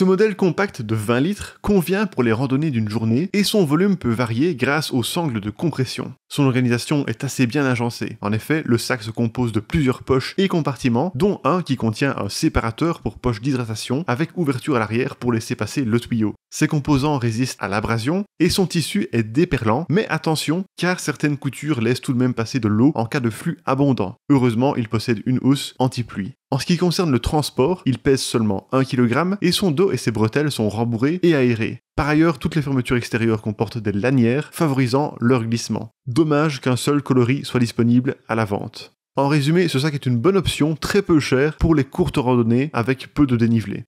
Ce modèle compact de 20 litres convient pour les randonnées d'une journée et son volume peut varier grâce aux sangles de compression. Son organisation est assez bien agencée. En effet, le sac se compose de plusieurs poches et compartiments, dont un qui contient un séparateur pour poche d'hydratation avec ouverture à l'arrière pour laisser passer le tuyau. Ses composants résistent à l'abrasion et son tissu est déperlant, mais attention car certaines coutures laissent tout de même passer de l'eau en cas de flux abondant. Heureusement, il possède une housse anti-pluie. En ce qui concerne le transport, il pèse seulement 1 kg et son dos et ses bretelles sont rembourrés et aérés. Par ailleurs, toutes les fermetures extérieures comportent des lanières favorisant leur glissement. Dommage qu'un seul coloris soit disponible à la vente. En résumé, ce sac est une bonne option, très peu cher, pour les courtes randonnées avec peu de dénivelé.